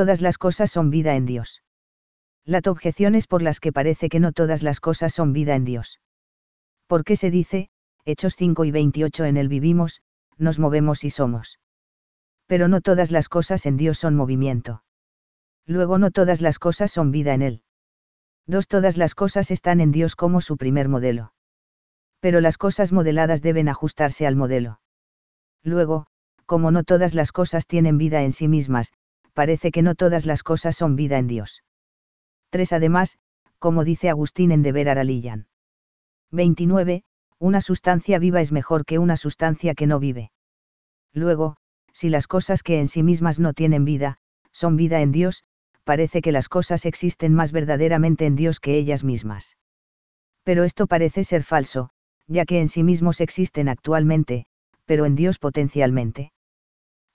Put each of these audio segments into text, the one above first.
todas las cosas son vida en Dios. La objeción es por las que parece que no todas las cosas son vida en Dios. Porque qué se dice, Hechos 5 y 28 en él vivimos, nos movemos y somos? Pero no todas las cosas en Dios son movimiento. Luego no todas las cosas son vida en él. Dos todas las cosas están en Dios como su primer modelo. Pero las cosas modeladas deben ajustarse al modelo. Luego, como no todas las cosas tienen vida en sí mismas, parece que no todas las cosas son vida en Dios. 3. Además, como dice Agustín en Deber Aralillan. 29. Una sustancia viva es mejor que una sustancia que no vive. Luego, si las cosas que en sí mismas no tienen vida, son vida en Dios, parece que las cosas existen más verdaderamente en Dios que ellas mismas. Pero esto parece ser falso, ya que en sí mismos existen actualmente, pero en Dios potencialmente.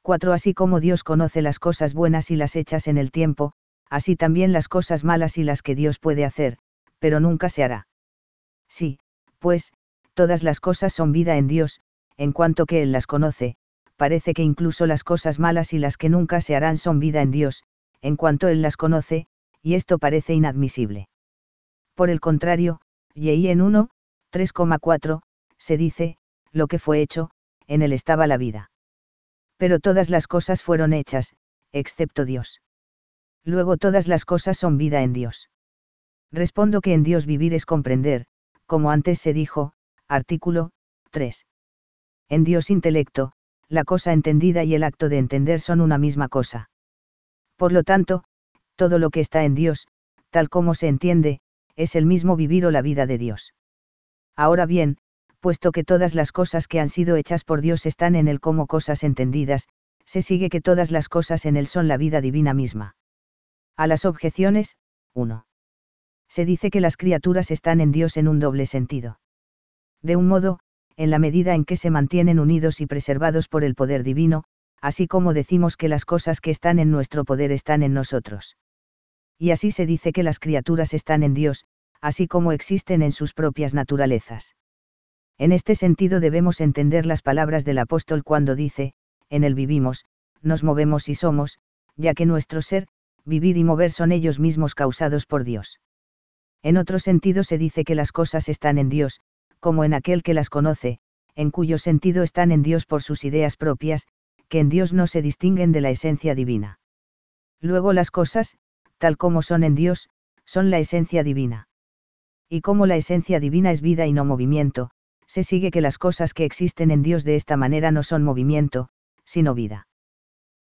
4 Así como Dios conoce las cosas buenas y las hechas en el tiempo, así también las cosas malas y las que Dios puede hacer, pero nunca se hará. Sí, pues, todas las cosas son vida en Dios, en cuanto que Él las conoce, parece que incluso las cosas malas y las que nunca se harán son vida en Dios, en cuanto Él las conoce, y esto parece inadmisible. Por el contrario, y en 1, 3,4, se dice, lo que fue hecho, en Él estaba la vida pero todas las cosas fueron hechas, excepto Dios. Luego todas las cosas son vida en Dios. Respondo que en Dios vivir es comprender, como antes se dijo, artículo 3. En Dios intelecto, la cosa entendida y el acto de entender son una misma cosa. Por lo tanto, todo lo que está en Dios, tal como se entiende, es el mismo vivir o la vida de Dios. Ahora bien, puesto que todas las cosas que han sido hechas por Dios están en él como cosas entendidas, se sigue que todas las cosas en él son la vida divina misma. A las objeciones, 1. Se dice que las criaturas están en Dios en un doble sentido. De un modo, en la medida en que se mantienen unidos y preservados por el poder divino, así como decimos que las cosas que están en nuestro poder están en nosotros. Y así se dice que las criaturas están en Dios, así como existen en sus propias naturalezas. En este sentido debemos entender las palabras del apóstol cuando dice, en él vivimos, nos movemos y somos, ya que nuestro ser, vivir y mover son ellos mismos causados por Dios. En otro sentido se dice que las cosas están en Dios, como en aquel que las conoce, en cuyo sentido están en Dios por sus ideas propias, que en Dios no se distinguen de la esencia divina. Luego las cosas, tal como son en Dios, son la esencia divina. Y como la esencia divina es vida y no movimiento, se sigue que las cosas que existen en Dios de esta manera no son movimiento, sino vida.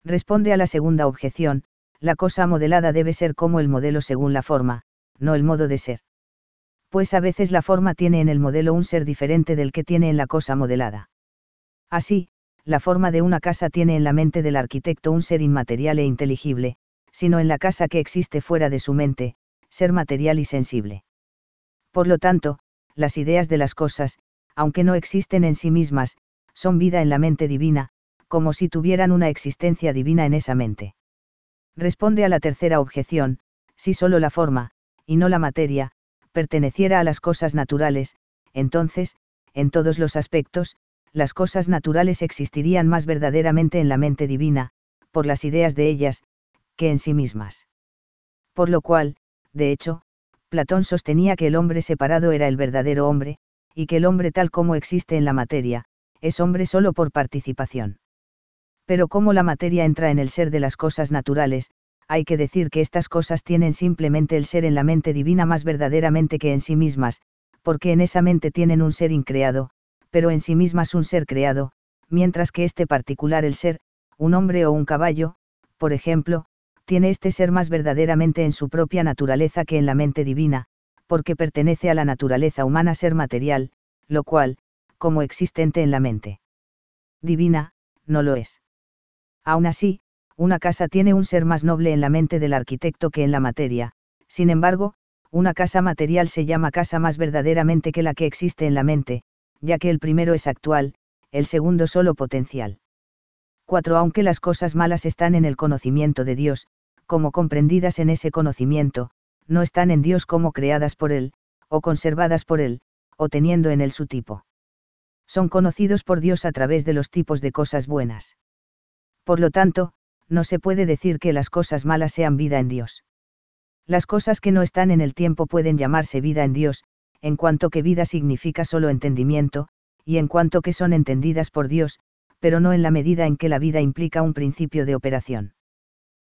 Responde a la segunda objeción, la cosa modelada debe ser como el modelo según la forma, no el modo de ser. Pues a veces la forma tiene en el modelo un ser diferente del que tiene en la cosa modelada. Así, la forma de una casa tiene en la mente del arquitecto un ser inmaterial e inteligible, sino en la casa que existe fuera de su mente, ser material y sensible. Por lo tanto, las ideas de las cosas, aunque no existen en sí mismas, son vida en la mente divina, como si tuvieran una existencia divina en esa mente. Responde a la tercera objeción, si solo la forma, y no la materia, perteneciera a las cosas naturales, entonces, en todos los aspectos, las cosas naturales existirían más verdaderamente en la mente divina, por las ideas de ellas, que en sí mismas. Por lo cual, de hecho, Platón sostenía que el hombre separado era el verdadero hombre, y que el hombre tal como existe en la materia, es hombre solo por participación. Pero como la materia entra en el ser de las cosas naturales, hay que decir que estas cosas tienen simplemente el ser en la mente divina más verdaderamente que en sí mismas, porque en esa mente tienen un ser increado, pero en sí mismas un ser creado, mientras que este particular el ser, un hombre o un caballo, por ejemplo, tiene este ser más verdaderamente en su propia naturaleza que en la mente divina, porque pertenece a la naturaleza humana ser material, lo cual, como existente en la mente divina, no lo es. Aún así, una casa tiene un ser más noble en la mente del arquitecto que en la materia, sin embargo, una casa material se llama casa más verdaderamente que la que existe en la mente, ya que el primero es actual, el segundo solo potencial. 4. Aunque las cosas malas están en el conocimiento de Dios, como comprendidas en ese conocimiento, no están en Dios como creadas por Él, o conservadas por Él, o teniendo en Él su tipo. Son conocidos por Dios a través de los tipos de cosas buenas. Por lo tanto, no se puede decir que las cosas malas sean vida en Dios. Las cosas que no están en el tiempo pueden llamarse vida en Dios, en cuanto que vida significa solo entendimiento, y en cuanto que son entendidas por Dios, pero no en la medida en que la vida implica un principio de operación.